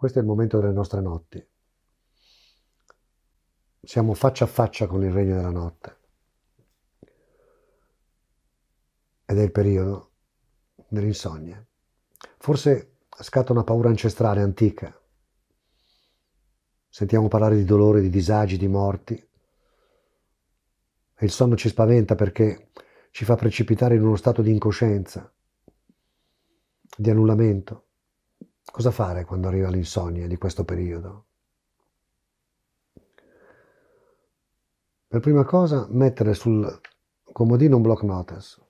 Questo è il momento delle nostre notti. Siamo faccia a faccia con il regno della notte. Ed è il periodo dell'insonnia. Forse scatta una paura ancestrale antica. Sentiamo parlare di dolore, di disagi, di morti. E il sonno ci spaventa perché ci fa precipitare in uno stato di incoscienza, di annullamento. Cosa fare quando arriva l'insonnia di questo periodo? Per prima cosa mettere sul comodino un block notice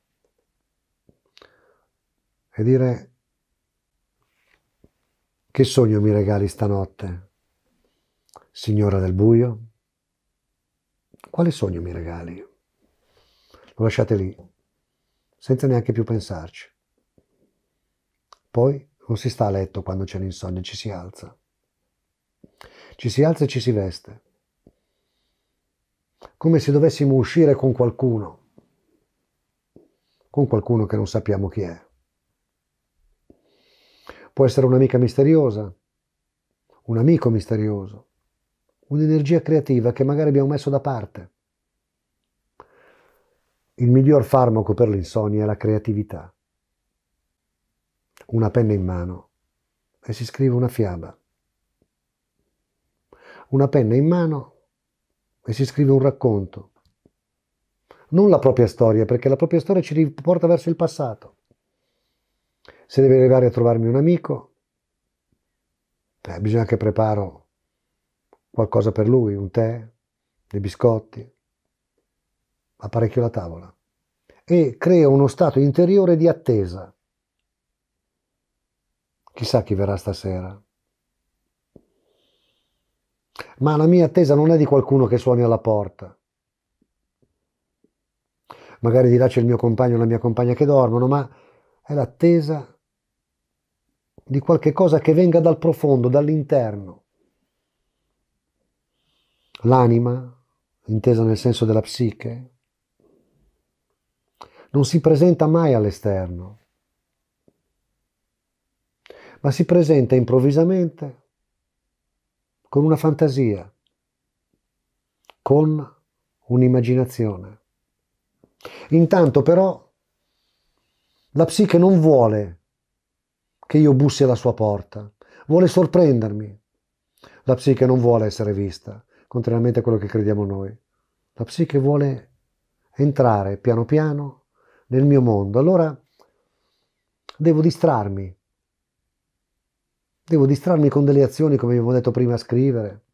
e dire che sogno mi regali stanotte, signora del buio? Quale sogno mi regali? Lo lasciate lì, senza neanche più pensarci. Poi non si sta a letto quando c'è l'insonnia, ci si alza. Ci si alza e ci si veste. Come se dovessimo uscire con qualcuno, con qualcuno che non sappiamo chi è. Può essere un'amica misteriosa, un amico misterioso, un'energia creativa che magari abbiamo messo da parte. Il miglior farmaco per l'insonnia è la creatività una penna in mano e si scrive una fiaba. Una penna in mano e si scrive un racconto. Non la propria storia, perché la propria storia ci riporta verso il passato. Se deve arrivare a trovarmi un amico, eh, bisogna che preparo qualcosa per lui, un tè, dei biscotti, apparecchio la tavola e crea uno stato interiore di attesa. Chissà chi verrà stasera. Ma la mia attesa non è di qualcuno che suoni alla porta. Magari di là c'è il mio compagno o la mia compagna che dormono, ma è l'attesa di qualche cosa che venga dal profondo, dall'interno. L'anima, intesa nel senso della psiche, non si presenta mai all'esterno ma si presenta improvvisamente con una fantasia, con un'immaginazione. Intanto però la psiche non vuole che io bussi alla sua porta, vuole sorprendermi. La psiche non vuole essere vista, contrariamente a quello che crediamo noi. La psiche vuole entrare piano piano nel mio mondo. Allora devo distrarmi, Devo distrarmi con delle azioni, come vi avevo detto prima, scrivere,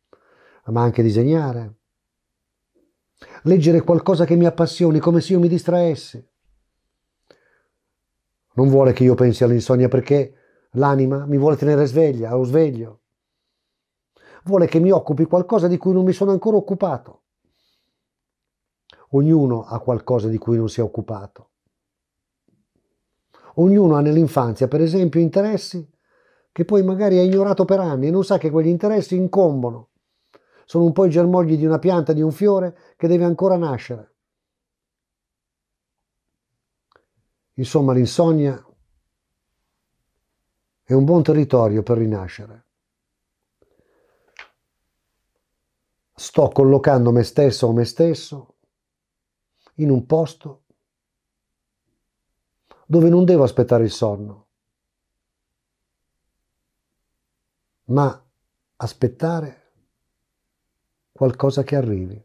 ma anche disegnare. Leggere qualcosa che mi appassioni, come se io mi distraessi. Non vuole che io pensi all'insonnia perché l'anima mi vuole tenere sveglia o sveglio. Vuole che mi occupi qualcosa di cui non mi sono ancora occupato. Ognuno ha qualcosa di cui non si è occupato. Ognuno ha nell'infanzia, per esempio, interessi che poi magari ha ignorato per anni e non sa che quegli interessi incombono. Sono un po' i germogli di una pianta, di un fiore che deve ancora nascere. Insomma, l'insonnia è un buon territorio per rinascere. Sto collocando me stesso o me stesso in un posto dove non devo aspettare il sonno, ma aspettare qualcosa che arrivi.